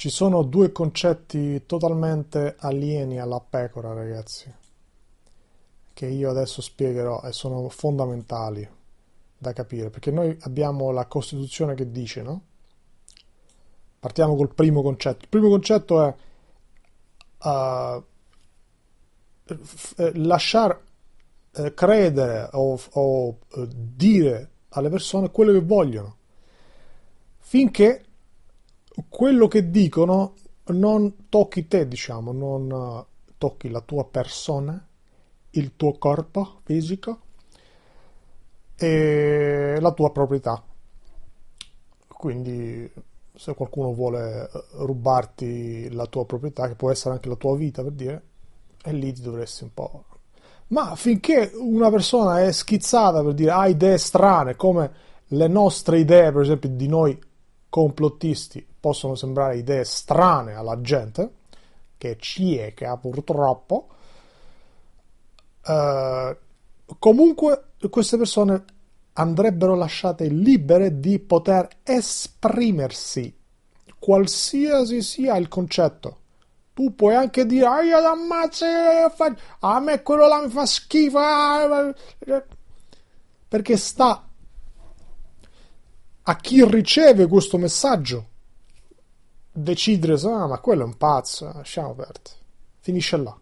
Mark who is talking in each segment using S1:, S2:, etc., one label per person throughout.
S1: Ci sono due concetti totalmente alieni alla pecora, ragazzi, che io adesso spiegherò e sono fondamentali da capire, perché noi abbiamo la Costituzione che dice, no? Partiamo col primo concetto. Il primo concetto è uh, eh, eh, lasciare eh, credere o, o eh, dire alle persone quello che vogliono, finché quello che dicono non tocchi te, diciamo, non eh, tocchi la tua persona, il tuo corpo fisico e la tua proprietà. Quindi se qualcuno vuole eh, rubarti la tua proprietà, che può essere anche la tua vita per dire, e lì ti dovresti un po'... Ma finché una persona è schizzata per dire ha idee strane, come le nostre idee, per esempio, di noi complottisti possono sembrare idee strane alla gente, che è cieca purtroppo, eh, comunque queste persone andrebbero lasciate libere di poter esprimersi, qualsiasi sia il concetto. Tu puoi anche dire, ah, io ammazzo, a me quello là mi fa schifo, eh, eh, eh. perché sta a chi riceve questo messaggio decidere, ah ma quello è un pazzo, lasciamo perdere, finisce là.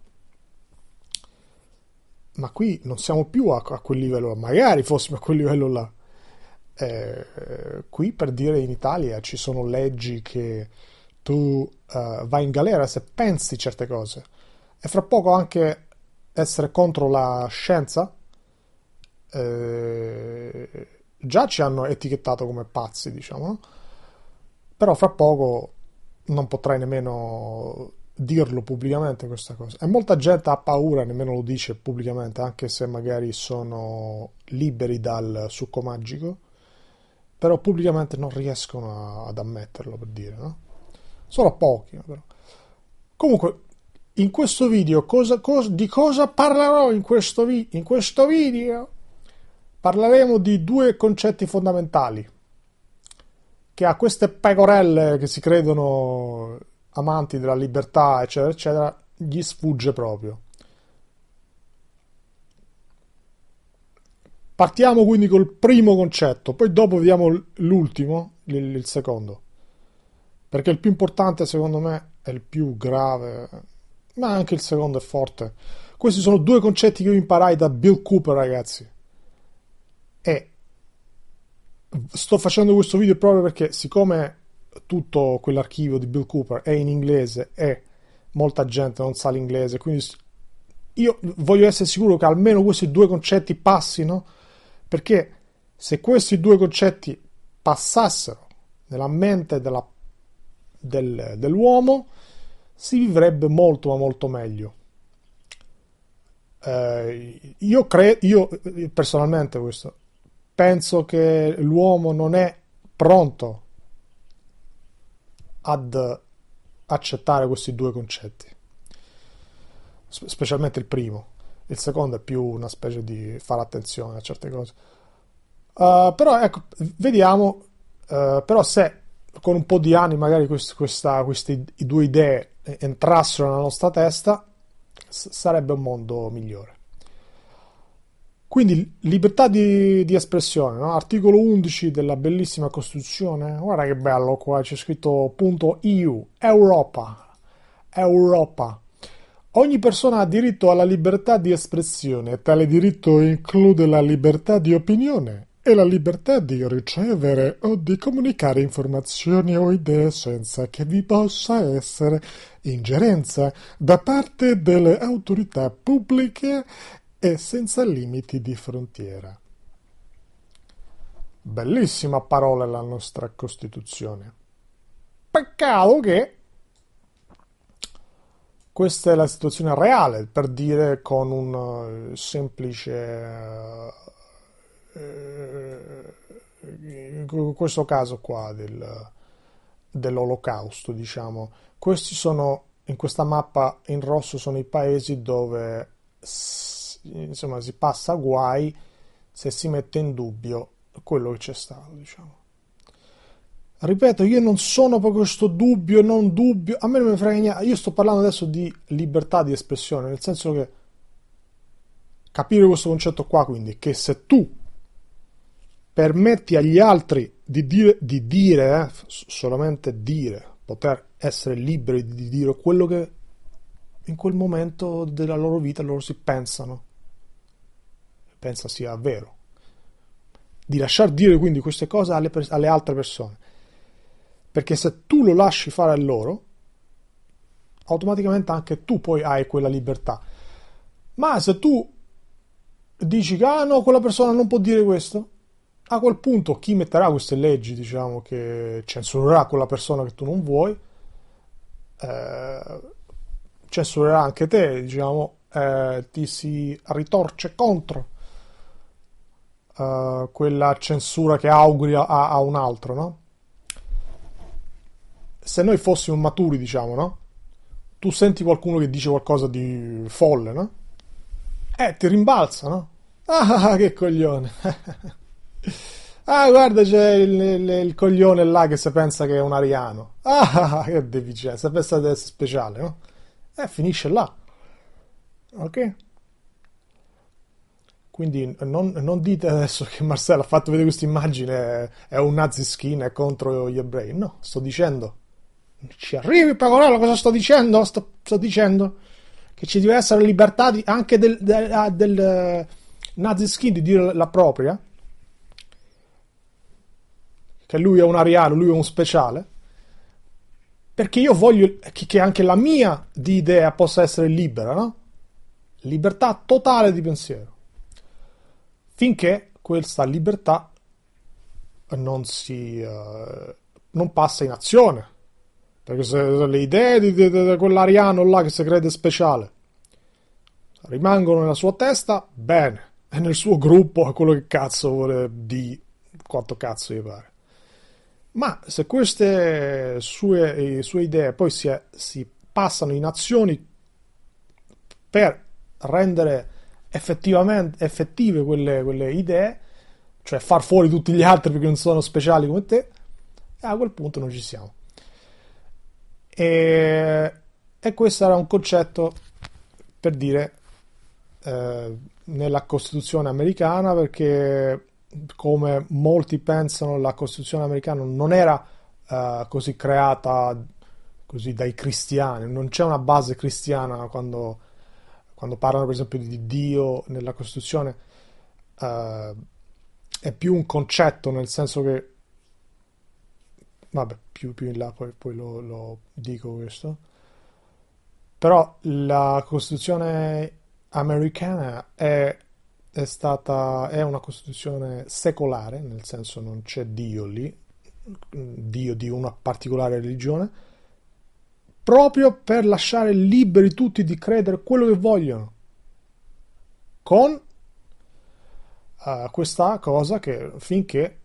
S1: Ma qui non siamo più a, a quel livello, magari fossimo a quel livello là. Eh, qui per dire in Italia ci sono leggi che tu eh, vai in galera se pensi certe cose e fra poco anche essere contro la scienza eh, già ci hanno etichettato come pazzi diciamo però fra poco non potrai nemmeno dirlo pubblicamente questa cosa. E molta gente ha paura, nemmeno lo dice pubblicamente, anche se magari sono liberi dal succo magico, però pubblicamente non riescono a, ad ammetterlo, per dire, no? Sono pochi, però. Comunque, in questo video, cosa, cosa, di cosa parlerò in questo, vi, in questo video? Parleremo di due concetti fondamentali che a queste pecorelle che si credono amanti della libertà, eccetera, eccetera, gli sfugge proprio. Partiamo quindi col primo concetto, poi dopo vediamo l'ultimo, il, il secondo, perché il più importante secondo me è il più grave, ma anche il secondo è forte. Questi sono due concetti che io imparai da Bill Cooper, ragazzi. E sto facendo questo video proprio perché siccome tutto quell'archivio di Bill Cooper è in inglese e molta gente non sa l'inglese, quindi io voglio essere sicuro che almeno questi due concetti passino, perché se questi due concetti passassero nella mente della, del, dell'uomo, si vivrebbe molto ma molto meglio. Eh, io, cre- io eh, personalmente questo penso che l'uomo non è pronto ad accettare questi due concetti, specialmente il primo. Il secondo è più una specie di fare attenzione a certe cose. Uh, però ecco, vediamo, uh, però se con un po' di anni magari quest, questa, queste due idee entrassero nella nostra testa, s- sarebbe un mondo migliore. Quindi libertà di, di espressione, no? articolo 11 della bellissima Costituzione, guarda che bello qua, c'è scritto punto EU, Europa, Europa. Ogni persona ha diritto alla libertà di espressione, tale diritto include la libertà di opinione e la libertà di ricevere o di comunicare informazioni o idee senza che vi possa essere ingerenza da parte delle autorità pubbliche e senza limiti di frontiera. Bellissima parola la nostra Costituzione. Peccato che questa è la situazione reale, per dire con un eh, semplice... Eh, eh, in questo caso qua del, dell'olocausto, diciamo. Questi sono, in questa mappa in rosso sono i paesi dove insomma, si passa guai se si mette in dubbio quello che c'è stato, diciamo. Ripeto, io non sono proprio questo dubbio, non dubbio, a me non mi frega niente, io sto parlando adesso di libertà di espressione, nel senso che capire questo concetto qua, quindi, che se tu permetti agli altri di dire, di dire eh, solamente dire, poter essere liberi di dire quello che in quel momento della loro vita loro si pensano pensa sia vero. Di lasciar dire quindi queste cose alle, alle altre persone. Perché se tu lo lasci fare a loro, automaticamente anche tu poi hai quella libertà. Ma se tu dici che ah no, quella persona non può dire questo, a quel punto chi metterà queste leggi, diciamo, che censurerà quella persona che tu non vuoi, eh, censurerà anche te, diciamo, eh, ti si ritorce contro uh, quella censura che auguri a, a, un altro, no? Se noi fossimo maturi, diciamo, no? Tu senti qualcuno che dice qualcosa di folle, no? Eh, ti rimbalza, no? Ah, che coglione! ah, guarda, c'è il, il, il, coglione là che si pensa che è un ariano. Ah, che devi c'è, si pensa di essere speciale, no? Eh, finisce là. Ok? Quindi non, non, dite adesso che Marcello ha fatto vedere questa immagine, è un nazi skin, è contro gli ebrei. No, sto dicendo. Ci arrivi, Pagorello, cosa sto dicendo? Sto, sto, dicendo che ci deve essere libertà di, anche del, del, ah, del eh, nazi skin di dire la propria. Che lui è un ariano, lui è un speciale. Perché io voglio che anche la mia di idea possa essere libera, no? Libertà totale di pensiero finché questa libertà non, si, eh, non passa in azione. Perché se, le idee di, di, di quell'ariano là che si crede speciale rimangono nella sua testa, bene, e nel suo gruppo è quello che cazzo vuole di quanto cazzo gli pare. Ma se queste sue, eh, sue idee poi si, si, passano in azioni per rendere effettivamente effettive quelle, quelle idee, cioè far fuori tutti gli altri perché non sono speciali come te, e a quel punto non ci siamo. E, e questo era un concetto per dire eh, nella Costituzione americana perché come molti pensano la Costituzione americana non era eh, così creata così dai cristiani, non c'è una base cristiana quando quando parlano per esempio di Dio nella Costituzione, eh, è più un concetto nel senso che, vabbè, più, più in là poi, poi lo, lo, dico questo, però la Costituzione americana è, è stata, è una Costituzione secolare, nel senso non c'è Dio lì, Dio di una particolare religione, proprio per lasciare liberi tutti di credere quello che vogliono. Con uh, questa cosa che finché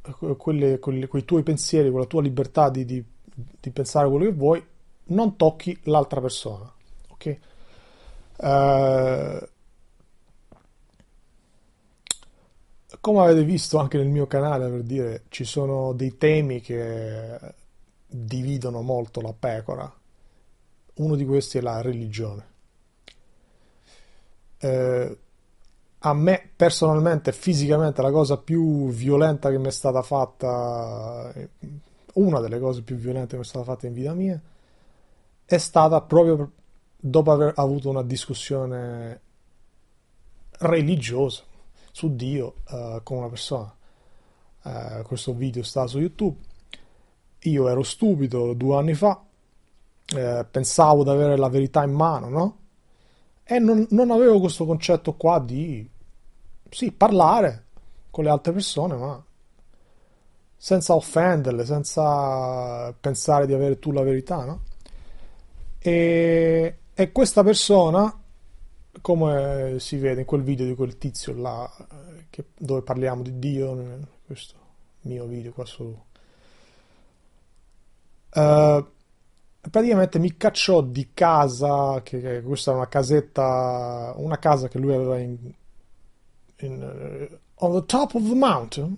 S1: eh, quelle, quelle, quei tuoi pensieri, quella tua libertà di, di, di, pensare quello che vuoi, non tocchi l'altra persona. Ok? Uh, come avete visto anche nel mio canale, per dire, ci sono dei temi che dividono molto la pecora. Uno di questi è la religione. Eh, a me personalmente, fisicamente, la cosa più violenta che mi è stata fatta, una delle cose più violente che mi è stata fatta in vita mia, è stata proprio dopo aver avuto una discussione religiosa su Dio eh, con una persona. Eh, questo video sta su YouTube io ero stupido due anni fa, eh, pensavo di avere la verità in mano, no? E non, non, avevo questo concetto qua di, sì, parlare con le altre persone, ma senza offenderle, senza pensare di avere tu la verità, no? E, e questa persona, come si vede in quel video di quel tizio là, eh, che, dove parliamo di Dio, questo mio video qua su eh, praticamente mi cacciò di casa, che, che, questa era una casetta, una casa che lui aveva in, in uh, on the top of the mountain,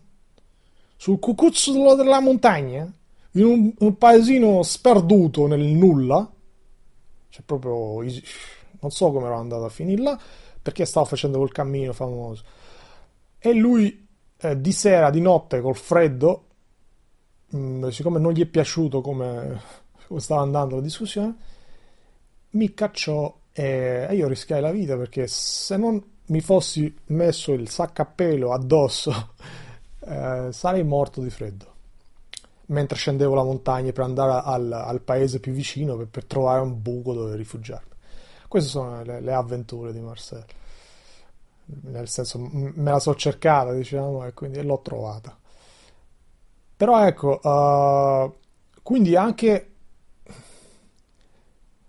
S1: sul cucuzzolo della montagna, in un, un paesino sperduto nel nulla, cioè proprio non so come ero andato a finire là, perché stavo facendo quel cammino famoso. E lui eh, di sera, di notte, col freddo, mh, mm, siccome non gli è piaciuto come, stava andando la discussione, mi cacciò e io rischiai la vita perché se non mi fossi messo il sacco a pelo addosso eh, sarei morto di freddo mentre scendevo la montagna per andare al, al paese più vicino per, per, trovare un buco dove rifugiarmi queste sono le, le avventure di Marcel nel senso me la so cercata diciamo e quindi l'ho trovata però ecco, uh, quindi anche...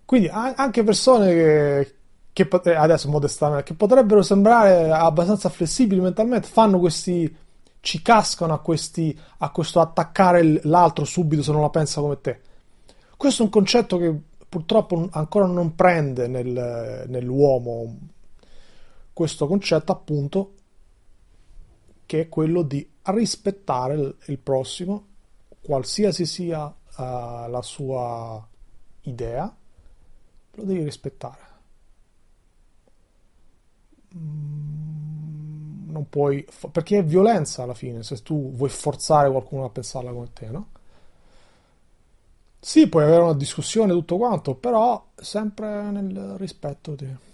S1: Quindi anche persone che, che eh, adesso modestamente, che potrebbero sembrare abbastanza flessibili mentalmente, fanno questi, ci cascano a, questi, a questo attaccare l'altro subito se non la pensa come te. Questo è un concetto che purtroppo ancora non prende nel, nell'uomo, questo concetto appunto che è quello di rispettare il, il prossimo, qualsiasi sia uh, la sua idea, lo devi rispettare. Mm, non puoi, perché è violenza alla fine, se tu vuoi forzare qualcuno a pensarla come te, no? Sì, puoi avere una discussione, tutto quanto, però sempre nel rispetto di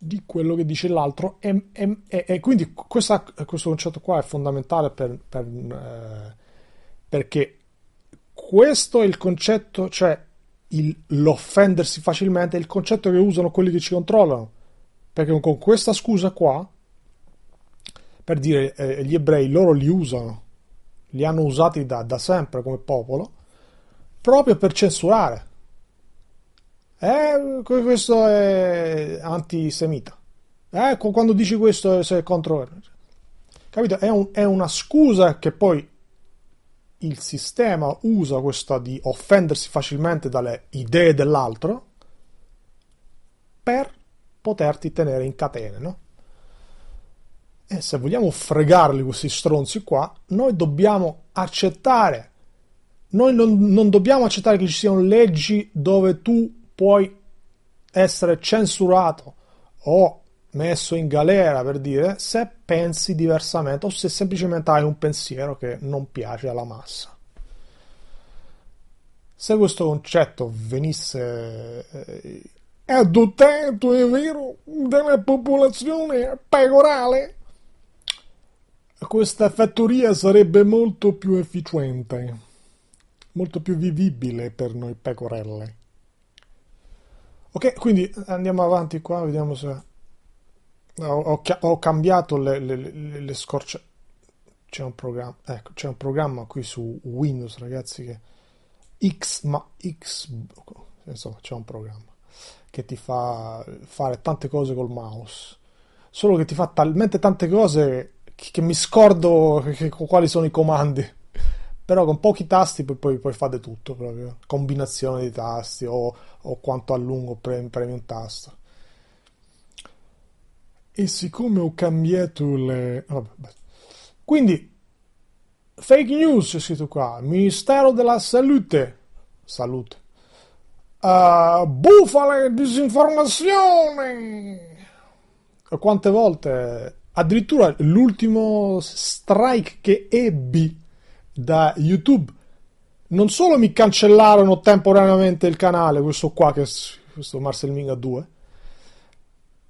S1: di quello che dice l'altro e, e, e quindi questa, questo concetto qua è fondamentale per, per, eh, perché questo è il concetto cioè il, l'offendersi facilmente è il concetto che usano quelli che ci controllano perché con questa scusa qua per dire eh, gli ebrei loro li usano li hanno usati da, da sempre come popolo proprio per censurare eh, questo è antisemita. Eh, quando dici questo eh, sei contro... Capito? È, un, è una scusa che poi il sistema usa questa di offendersi facilmente dalle idee dell'altro per poterti tenere in catene, no? E se vogliamo fregarli questi stronzi qua, noi dobbiamo accettare, noi non, non dobbiamo accettare che ci siano leggi dove tu puoi essere censurato o messo in galera per dire se pensi diversamente o se semplicemente hai un pensiero che non piace alla massa. Se questo concetto venisse adottato, eh, è vero, dalla popolazione pecorale, questa fattoria sarebbe molto più efficiente, molto più vivibile per noi pecorelle. Ok, quindi eh, andiamo avanti qua, vediamo se ho, ho, ho cambiato le, le, le, le scorce. C'è un, ecco, c'è un programma, qui su Windows, ragazzi, che X, ma X, insomma, c'è un programma che ti fa fare tante cose col mouse. Solo che ti fa talmente tante cose che, che mi scordo che, che, quali sono i comandi però con pochi tasti poi, poi, poi fate tutto proprio, combinazione di tasti o, o quanto a lungo premi, premi un tasto. E siccome ho cambiato le... Vabbè, Quindi, fake news c'è scritto qua, Ministero della Salute, salute, uh, bufale, disinformazione. Quante volte, addirittura l'ultimo strike che ebbi da YouTube. Non solo mi cancellarono temporaneamente il canale, questo qua, che è questo Marcel Minga 2,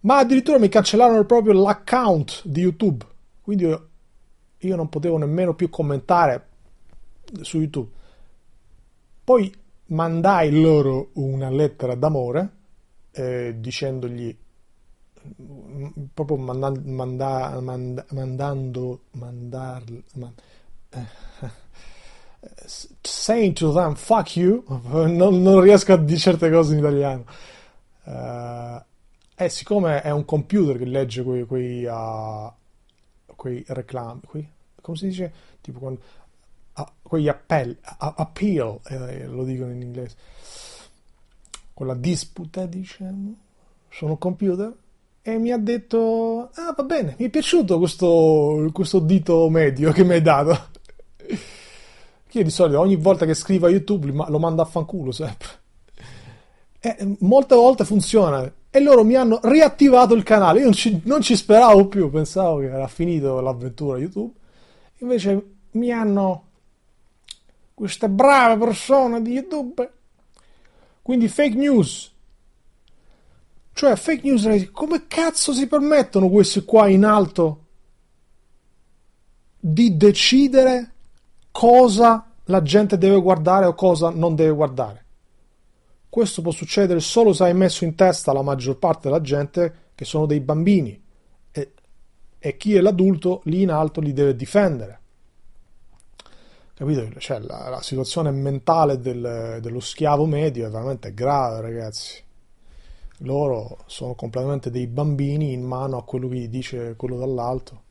S1: ma addirittura mi cancellarono proprio l'account di YouTube. Quindi io, io non potevo nemmeno più commentare su YouTube. Poi mandai loro una lettera d'amore eh, dicendogli mm, proprio mandando manda, manda, mandando mandar, man, Saying to them fuck you, non, non riesco a dire certe cose in italiano. Uh, e siccome è un computer che legge quei, quei, uh, quei reclami, quei, come si dice? Tipo quando, uh, quegli appelli, ah, appeal, eh, lo dicono in inglese, quella disputa, diciamo, sono un computer e mi ha detto, ah va bene, mi è piaciuto questo, questo dito medio che mi hai dato io di solito ogni volta che scrivo a YouTube lo mando a fanculo sempre. E eh, molte volte funziona. E loro mi hanno riattivato il canale. Io non ci, non ci speravo più, pensavo che era finito l'avventura YouTube. Invece mi hanno queste brave persone di YouTube. Quindi fake news. Cioè fake news, come cazzo si permettono questi qua in alto di decidere cosa la gente deve guardare o cosa non deve guardare. Questo può succedere solo se hai messo in testa la maggior parte della gente che sono dei bambini e, e chi è l'adulto lì in alto li deve difendere. Capito? Cioè, la, la situazione mentale del, dello schiavo medio è veramente grave, ragazzi. Loro sono completamente dei bambini in mano a quello che gli dice quello dall'alto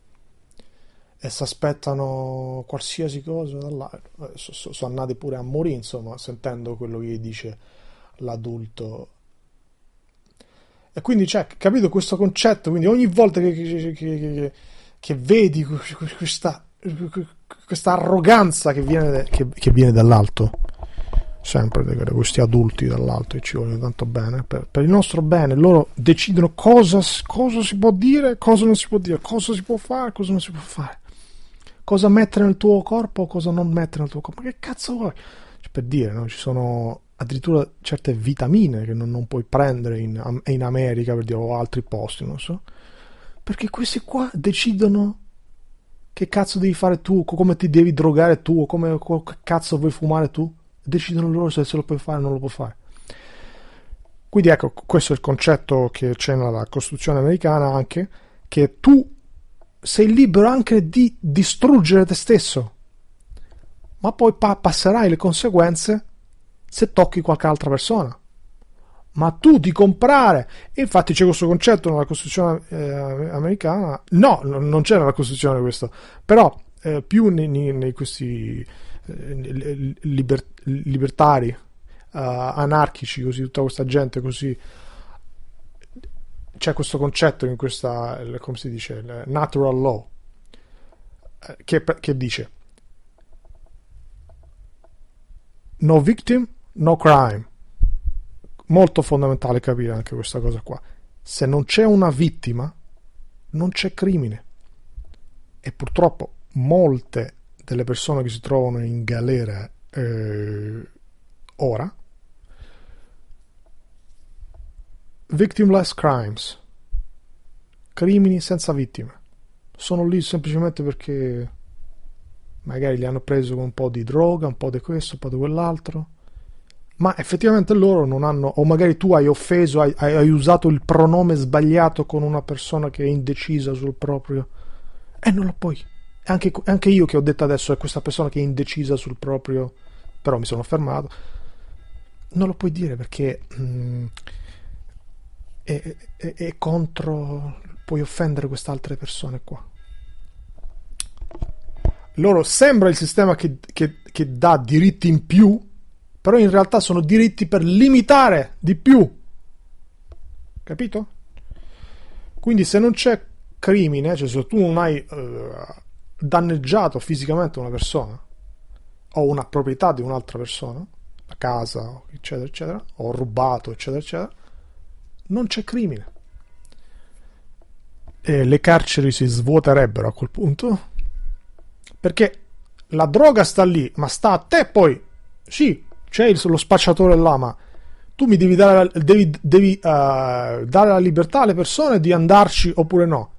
S1: e si aspettano qualsiasi cosa dall'altro. Eh, sono so andati pure a morire, insomma, sentendo quello che dice l'adulto. E quindi, cioè, capito questo concetto? Quindi ogni volta che, che, che, che vedi questa, questa, arroganza che viene, che, viene dall'alto, sempre da questi adulti dall'alto che ci vogliono tanto bene, per, per il nostro bene, loro decidono cosa, cosa si può dire, cosa non si può dire, cosa si può fare, cosa non si può fare cosa mettere nel tuo corpo o cosa non mettere nel tuo corpo. Ma che cazzo vuoi? Cioè, per dire, no? ci sono addirittura certe vitamine che non, non puoi prendere in, in America per dire, o altri posti, non so. Perché questi qua decidono che cazzo devi fare tu, come ti devi drogare tu, o come cazzo vuoi fumare tu. Decidono loro se, se lo puoi fare o non lo puoi fare. Quindi ecco, questo è il concetto che c'è nella Costituzione americana anche, che tu sei libero anche di distruggere te stesso, ma poi pa- passerai le conseguenze se tocchi qualche altra persona. Ma tu di comprare, infatti c'è questo concetto nella Costituzione eh, americana, no, non c'è nella Costituzione questo, però eh, più nei, nei, nei questi eh, liber- libertari, eh, anarchici, così tutta questa gente così c'è questo concetto in questa, come si dice, natural law, eh, che, che dice no victim, no crime. Molto fondamentale capire anche questa cosa qua. Se non c'è una vittima, non c'è crimine. E purtroppo molte delle persone che si trovano in galera eh, ora Victimless Crimes. Crimini senza vittime. Sono lì semplicemente perché magari li hanno preso con un po' di droga, un po' di questo, un po' di quell'altro. Ma effettivamente loro non hanno, o magari tu hai offeso, hai, hai usato il pronome sbagliato con una persona che è indecisa sul proprio. E non lo puoi. Anche, anche io che ho detto adesso è questa persona che è indecisa sul proprio. Però mi sono fermato. Non lo puoi dire perché. Mm, e, e, e contro puoi offendere queste altre persone qua loro sembra il sistema che, che, che, dà diritti in più, però in realtà sono diritti per limitare di più. Capito? Quindi se non c'è crimine, cioè se tu non hai eh, danneggiato fisicamente una persona o una proprietà di un'altra persona, la casa, eccetera, eccetera, o rubato, eccetera, eccetera, non c'è crimine. E le carceri si svuoterebbero a quel punto perché la droga sta lì, ma sta a te poi. Sì, c'è lo spacciatore là, ma tu mi devi dare, devi, devi, uh, dare la libertà alle persone di andarci oppure no.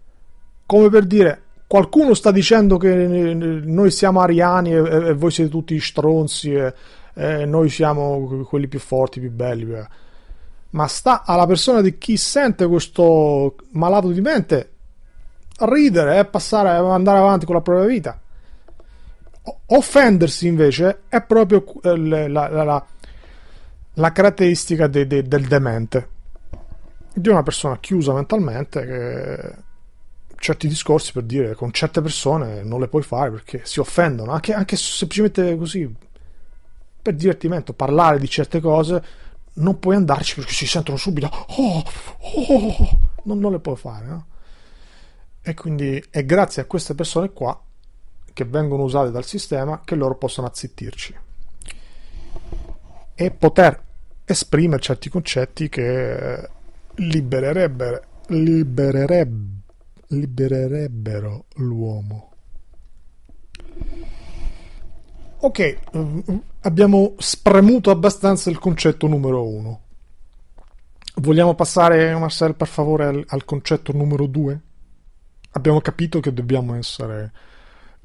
S1: Come per dire, qualcuno sta dicendo che eh, noi siamo ariani e, e voi siete tutti stronzi e, e noi siamo quelli più forti, più belli. Più ma sta alla persona di chi sente questo malato di mente ridere e passare, andare avanti con la propria vita. Offendersi invece è proprio eh, la, la, la, la caratteristica de, de, del demente, di una persona chiusa mentalmente che certi discorsi per dire con certe persone non le puoi fare perché si offendono, anche, anche semplicemente così per divertimento, parlare di certe cose non puoi andarci perché si sentono subito oh, oh, oh, oh non, non le puoi fare no? Eh. e quindi è grazie a queste persone qua che vengono usate dal sistema che loro possono azzittirci e poter esprimere certi concetti che libererebbero libererebbero, libererebbero l'uomo Ok, abbiamo spremuto abbastanza il concetto numero uno. Vogliamo passare, Marcel, per favore, al, al concetto numero due? Abbiamo capito che dobbiamo essere.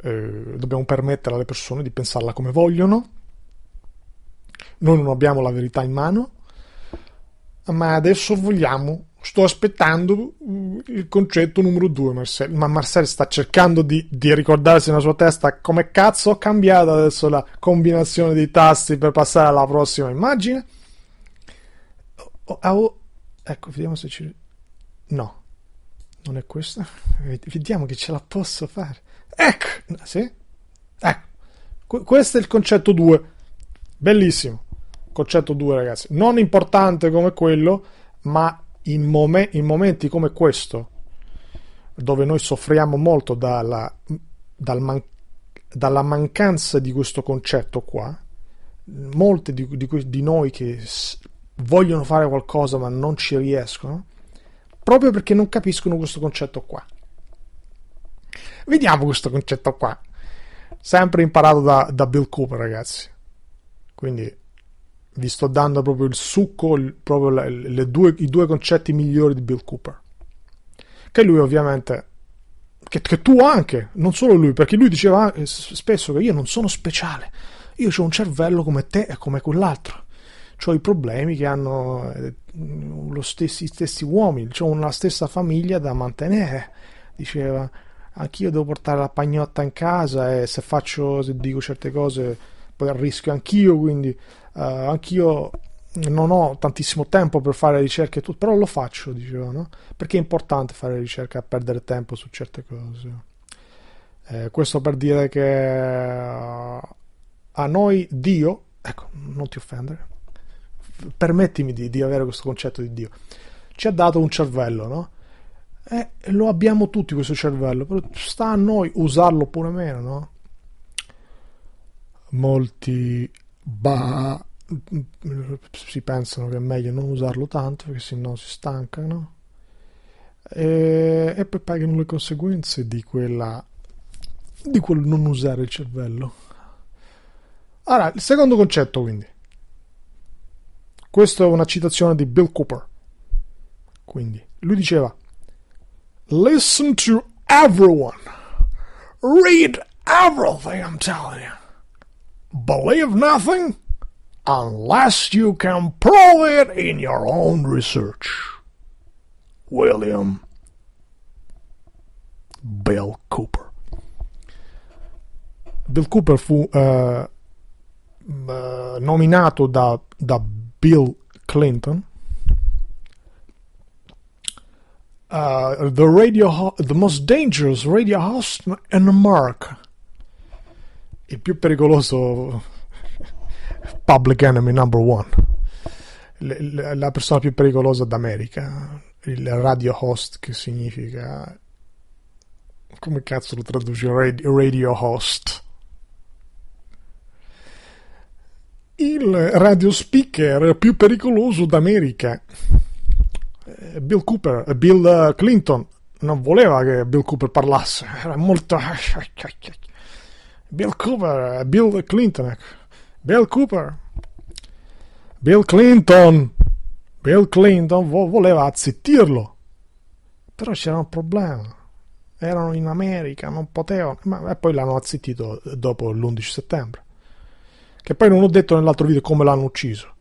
S1: Eh, dobbiamo permettere alle persone di pensarla come vogliono. Noi non abbiamo la verità in mano, ma adesso vogliamo sto aspettando mm, il concetto numero 2 Marcel, ma Marcel sta cercando di, di, ricordarsi nella sua testa come cazzo ho cambiato adesso la combinazione dei tasti per passare alla prossima immagine oh, oh, oh ecco vediamo se ci no non è questa vediamo che ce la posso fare ecco sì ecco questo è il concetto 2 bellissimo concetto 2 ragazzi non importante come quello ma in, mom- in momenti come questo, dove noi soffriamo molto dalla, dal man- dalla mancanza di questo concetto qua, molti di, di, di noi che s- vogliono fare qualcosa ma non ci riescono, proprio perché non capiscono questo concetto qua. Vediamo questo concetto qua, sempre imparato da, da Bill Cooper, ragazzi. Quindi vi sto dando proprio il succo, proprio le, le due, i due concetti migliori di Bill Cooper. Che lui ovviamente, che, che, tu anche, non solo lui, perché lui diceva eh, spesso che io non sono speciale, io ho un cervello come te e come quell'altro. Ho i problemi che hanno eh, lo stessi, gli stessi uomini, ho la stessa famiglia da mantenere, diceva. Anch'io devo portare la pagnotta in casa e se faccio, se dico certe cose, poi rischio anch'io, quindi uh, anch'io non ho tantissimo tempo per fare ricerche tutto, però lo faccio, dicevo, no? Perché è importante fare ricerca e perdere tempo su certe cose. Eh, questo per dire che eh, a noi Dio, ecco, non ti offendere, permettimi di, di avere questo concetto di Dio, ci ha dato un cervello, no? Eh, lo abbiamo tutti questo cervello, però sta a noi usarlo oppure meno, no? Molti bah, si pensano che è meglio non usarlo tanto perché sennò si stancano e, e poi pagano le conseguenze di quella di quel non usare il cervello allora il secondo concetto quindi questa è una citazione di Bill Cooper quindi lui diceva listen to everyone read everything I'm telling you believe nothing unless you can prove it in your own research. William Bill Cooper. Bill Cooper fu uh, uh, nominato da, da, Bill Clinton. Uh, the radio, the most dangerous radio host in America il più pericoloso public enemy number one, la persona più pericolosa d'America, il radio host che significa... come cazzo lo traduce? Radio host. Il radio speaker più pericoloso d'America. Eh, Bill Cooper, eh, Bill eh, Clinton non voleva che Bill Cooper parlasse, era molto Bill Cooper, Bill Clinton, Bill Cooper, Bill Clinton, Bill Clinton vo- voleva azzittirlo, però c'era un problema, erano in America, non potevano, ma e poi l'hanno azzittito eh, dopo l'11 settembre, che poi non ho detto nell'altro video come l'hanno ucciso.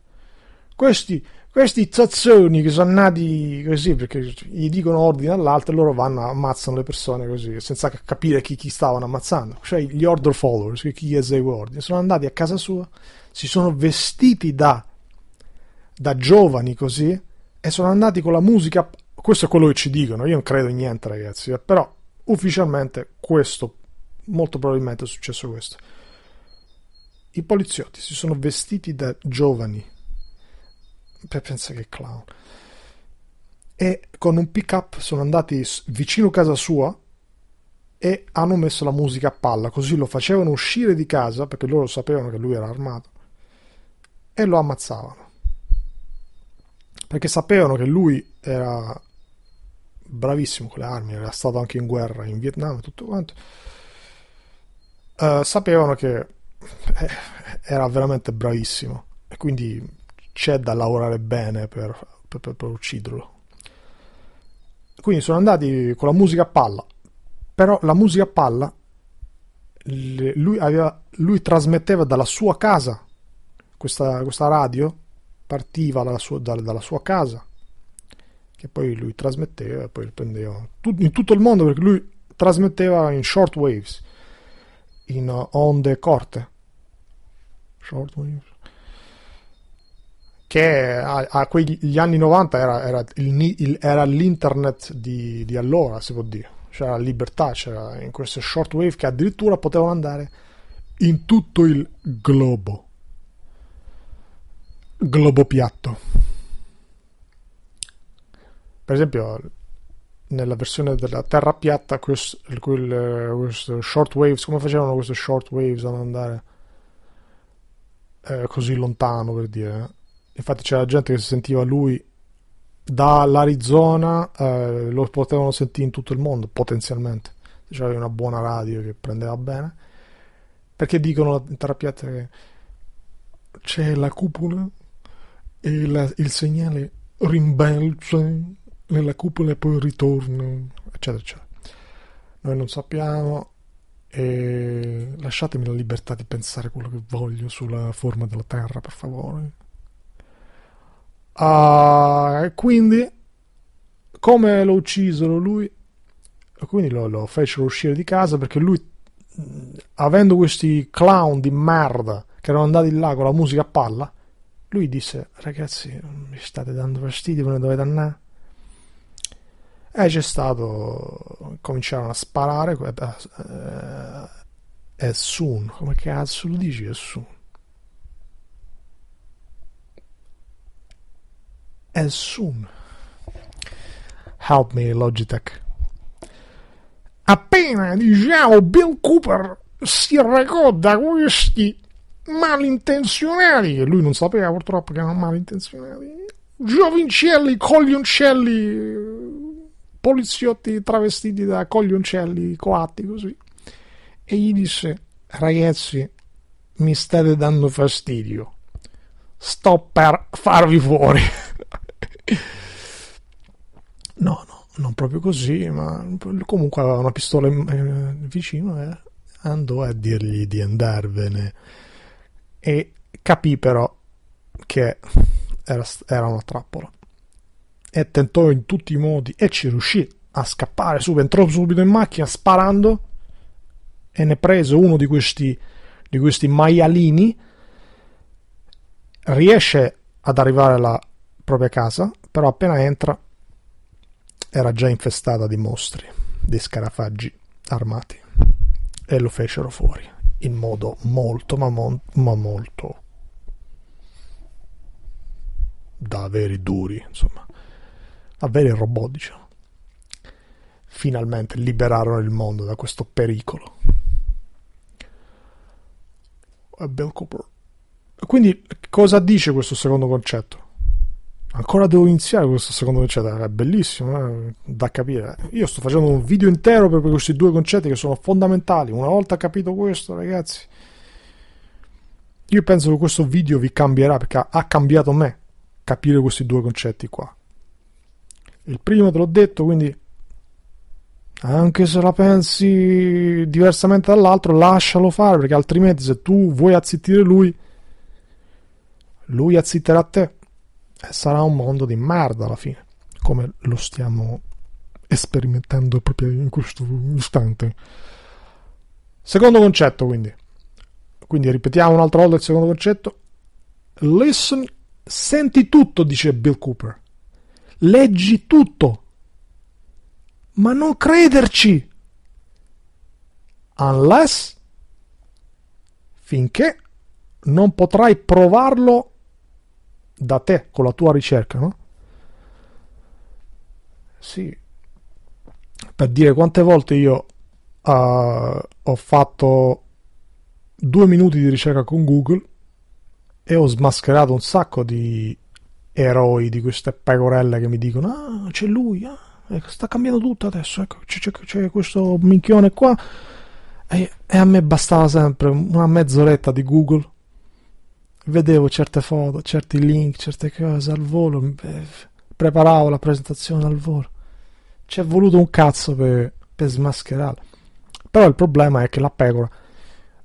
S1: Questi questi zazzoni che sono nati così perché gli dicono ordine all'altro e loro vanno ammazzano le persone così senza capire chi, chi stavano ammazzando. Cioè gli order followers, chi esegue ordini, sono andati a casa sua, si sono vestiti da, da giovani così e sono andati con la musica. Questo è quello che ci dicono. Io non credo in niente, ragazzi. Eh, però ufficialmente questo, molto probabilmente è successo questo. I poliziotti si sono vestiti da giovani pensa che clown. E con un pick up sono andati vicino casa sua e hanno messo la musica a palla, così lo facevano uscire di casa perché loro sapevano che lui era armato e lo ammazzavano. Perché sapevano che lui era bravissimo con le armi, era stato anche in guerra in Vietnam e tutto quanto. Uh, sapevano che eh, era veramente bravissimo e quindi c'è da lavorare bene per, per, per, per ucciderlo. Quindi sono andati con la musica a palla, però la musica a palla lui, aveva, lui trasmetteva dalla sua casa questa, questa radio, partiva dalla sua, da, dalla sua casa che poi lui trasmetteva e poi prendeva in tutto il mondo perché lui trasmetteva in short waves in uh, onde corte short waves che a, a quegli anni 90 era, era, il, il, era l'internet di, di, allora, si può dire. C'era la libertà, c'era in queste shortwave che addirittura potevano andare in tutto il globo. Globo piatto. Per esempio, nella versione della terra piatta, questo, quel, shortwaves, come facevano queste shortwaves ad andare eh, così lontano per dire? Eh? infatti c'era gente che si sentiva lui dall'Arizona, eh, lo potevano sentire in tutto il mondo potenzialmente, se c'era una buona radio che prendeva bene, perché dicono in terapia che c'è la cupola e la, il segnale rimbalza nella cupola e poi ritorna, eccetera, eccetera. Noi non sappiamo e lasciatemi la libertà di pensare quello che voglio sulla forma della Terra, per favore. Uh, quindi, come lo uccisero lui, quindi lo, lo fecero uscire di casa perché lui, avendo questi clown di merda che erano andati là con la musica a palla, lui disse: Ragazzi, mi state dando fastidio, me ne dovete andare. E c'è stato. Cominciarono a sparare. E eh, eh, Sun, come cazzo lo dici? È Sun. as soon. Help me, Logitech. Appena diciamo Bill Cooper si recò da questi malintenzionati, che lui non sapeva purtroppo che erano malintenzionati, giovincelli, coglioncelli, poliziotti travestiti da coglioncelli coatti così, e gli disse, ragazzi, mi state dando fastidio, sto per farvi fuori. No, no, non proprio così, ma comunque aveva una pistola in, eh, vicino e eh, andò a dirgli di andarvene. E capì però che era, era una trappola. E tentò in tutti i modi e ci riuscì a scappare subito. Entrò subito in macchina sparando e ne prese uno di questi, di questi maialini. Riesce ad arrivare alla propria casa, però appena entra era già infestata di mostri, di scarafaggi armati e lo fecero fuori in modo molto ma, mon- ma molto da veri duri, insomma, a veri robot, diciamo. Finalmente liberarono il mondo da questo pericolo. Quindi cosa dice questo secondo concetto? Ancora devo iniziare questo secondo concetto, cioè, è bellissimo, eh? da capire. Io sto facendo un video intero per questi due concetti che sono fondamentali. Una volta capito questo, ragazzi, io penso che questo video vi cambierà perché ha cambiato me capire questi due concetti qua. Il primo te l'ho detto, quindi anche se la pensi diversamente dall'altro, lascialo fare perché altrimenti se tu vuoi azzittire lui, lui azzitterà te sarà un mondo di merda alla fine, come lo stiamo sperimentando proprio in questo istante. Secondo concetto, quindi. Quindi ripetiamo un'altra volta il secondo concetto. Listen, senti tutto, dice Bill Cooper. Leggi tutto. Ma non crederci. Unless finché non potrai provarlo da te con la tua ricerca, no? Sì. Per dire quante volte io uh, ho fatto due minuti di ricerca con Google e ho smascherato un sacco di eroi di queste pecorelle che mi dicono ah c'è lui ah, ecco, sta cambiando tutto adesso ecco, c'è, c'è, questo minchione qua e, e a me bastava sempre una mezz'oretta di Google vedevo certe foto, certi link, certe cose al volo, beh, preparavo la presentazione al volo. Ci è voluto un cazzo per, per smascherarla. Però il problema è che la pecora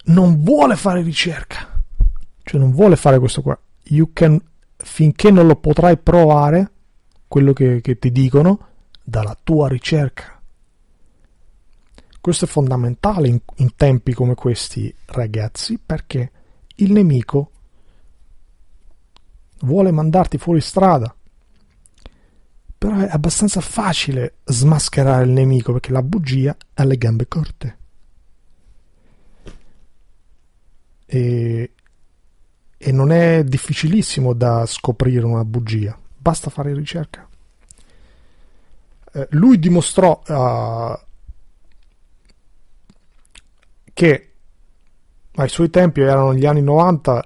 S1: non vuole fare ricerca. Cioè non vuole fare questo qua. Can, finché non lo potrai provare, quello che, che ti dicono, dalla tua ricerca. Questo è fondamentale in, in tempi come questi, ragazzi, perché il nemico vuole mandarti fuori strada. Però è abbastanza facile smascherare il nemico perché la bugia ha le gambe corte. E, e non è difficilissimo da scoprire una bugia, basta fare ricerca. Eh, lui dimostrò uh, che ai suoi tempi erano gli anni 90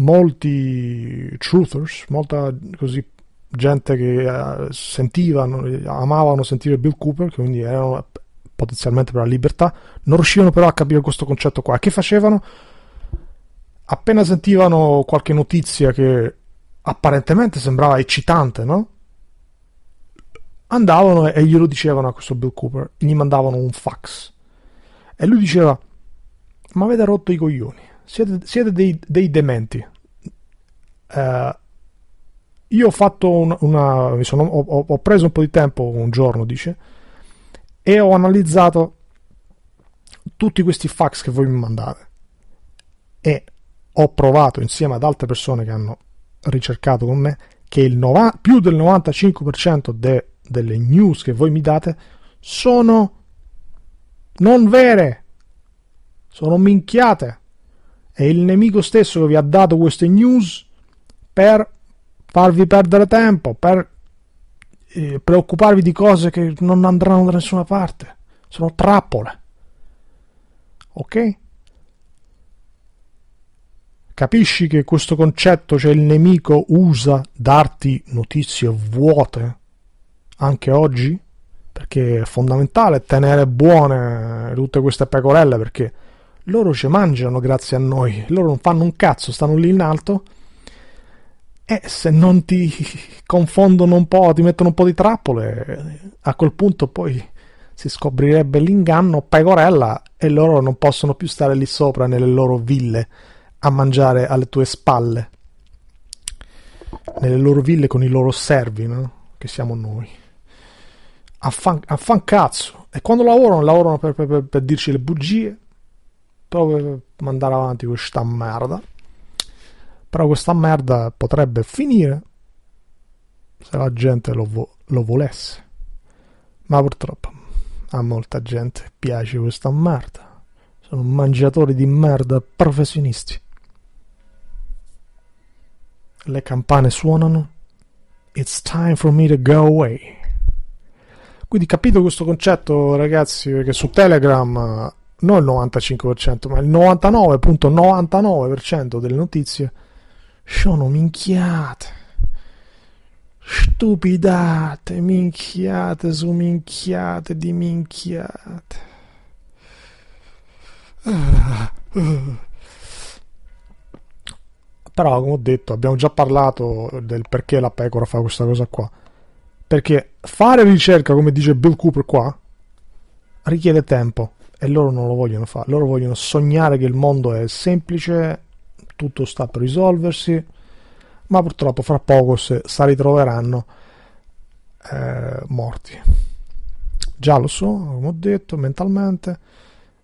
S1: molti truthers, molta così gente che eh, sentiva, amavano sentire Bill Cooper, quindi erano potenzialmente per la libertà, non riuscivano però a capire questo concetto qua. Che facevano? Appena sentivano qualche notizia che apparentemente sembrava eccitante, no? Andavano e glielo dicevano a questo Bill Cooper, gli mandavano un fax. E lui diceva, ma avete rotto i coglioni, siete, siete dei, dei dementi, eh, io ho fatto un, una, sono, ho, ho preso un po' di tempo, un giorno dice, e ho analizzato tutti questi fax che voi mi mandate e ho provato insieme ad altre persone che hanno ricercato con me che il 90, più del 95% de, delle news che voi mi date sono non vere, sono minchiate. E il nemico stesso che vi ha dato queste news per farvi perdere tempo, per eh, preoccuparvi di cose che non andranno da nessuna parte. Sono trappole. Ok? Capisci che questo concetto, cioè il nemico usa darti notizie vuote anche oggi? Perché è fondamentale tenere buone tutte queste pecorelle perché loro ci mangiano grazie a noi, loro non fanno un cazzo, stanno lì in alto e eh, se non ti confondono un po', ti mettono un po' di trappole, a quel punto poi si scoprirebbe l'inganno, pegorella, e loro non possono più stare lì sopra nelle loro ville a mangiare alle tue spalle, nelle loro ville con i loro servi, no? che siamo noi. Affan, cazzo! E quando lavorano, lavorano per, per, per, per dirci le bugie, proprio per mandare avanti questa merda. Però questa merda potrebbe finire se la gente lo, vo- lo volesse. Ma purtroppo a molta gente piace questa merda. Sono mangiatori di merda professionisti. Le campane suonano. It's time for me to go away. Quindi capito questo concetto, ragazzi, perché su Telegram eh, non il 95%, ma il 99.99% delle notizie sono minchiate. Stupidate, minchiate su minchiate di minchiate. Però, come ho detto, abbiamo già parlato del perché la pecora fa questa cosa qua. Perché fare ricerca, come dice Bill Cooper qua, richiede tempo e loro non lo vogliono fare. Loro vogliono sognare che il mondo è semplice tutto sta per risolversi, ma purtroppo fra poco se si ritroveranno eh, morti. Già lo so, come ho detto, mentalmente,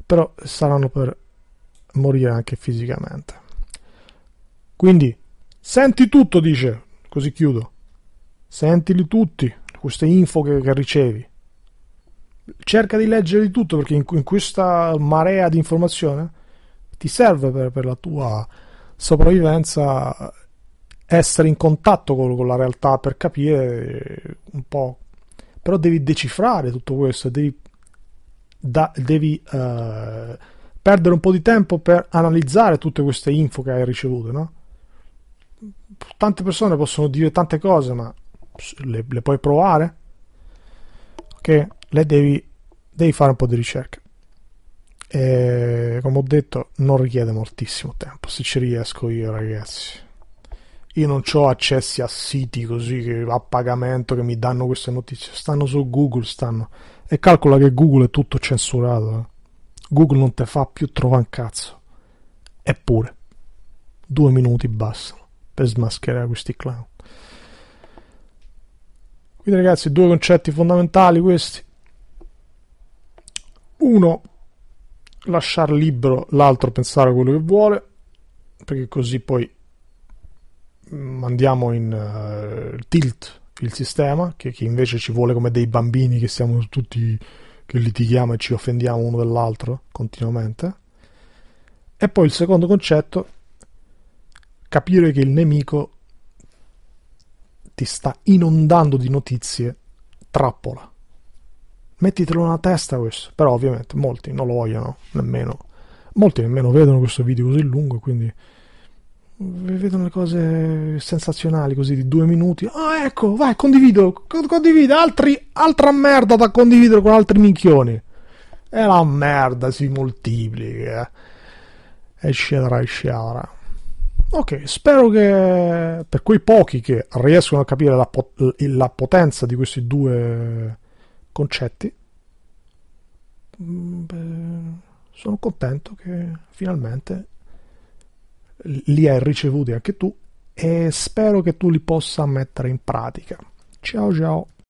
S1: però saranno per morire anche fisicamente. Quindi, senti tutto, dice, così chiudo. Sentili tutti, queste info che, che ricevi. Cerca di leggerli tutto perché in, in, questa marea di informazione ti serve per, per la tua sopravvivenza essere in contatto con, con la realtà per capire un po' però devi decifrare tutto questo devi, da, devi eh, perdere un po' di tempo per analizzare tutte queste info che hai ricevuto no? tante persone possono dire tante cose ma le, le puoi provare ok le devi, devi fare un po' di ricerca e, come ho detto, non richiede moltissimo tempo. Se ci riesco io, ragazzi. Io non ho accessi a siti così a pagamento che mi danno queste notizie. Stanno su Google, stanno. E calcola che Google è tutto censurato. Eh. Google non te fa più trovare un cazzo. Eppure, due minuti bastano per smascherare questi clown. Quindi ragazzi, due concetti fondamentali questi. Uno, lasciare libero l'altro a pensare a quello che vuole, perché così poi mandiamo mm, in uh, tilt il sistema, che, che, invece ci vuole come dei bambini che siamo tutti che litighiamo e ci offendiamo uno dell'altro continuamente. E poi il secondo concetto, capire che il nemico ti sta inondando di notizie trappola mettitelo nella testa questo. Però ovviamente molti non lo vogliono nemmeno. Molti nemmeno vedono questo video così lungo, quindi vedono le cose sensazionali così di due minuti. Ah, ecco, vai, condivido, condivido, altri, altra merda da condividere con altri minchioni. E la merda si moltiplica, eccetera, eh. eccetera. Ok, spero che per quei pochi che riescono a capire la, pot- la potenza di questi due concetti, mm, Beh, sono contento che finalmente li hai ricevuti anche tu e spero che tu li possa mettere in pratica. Ciao ciao!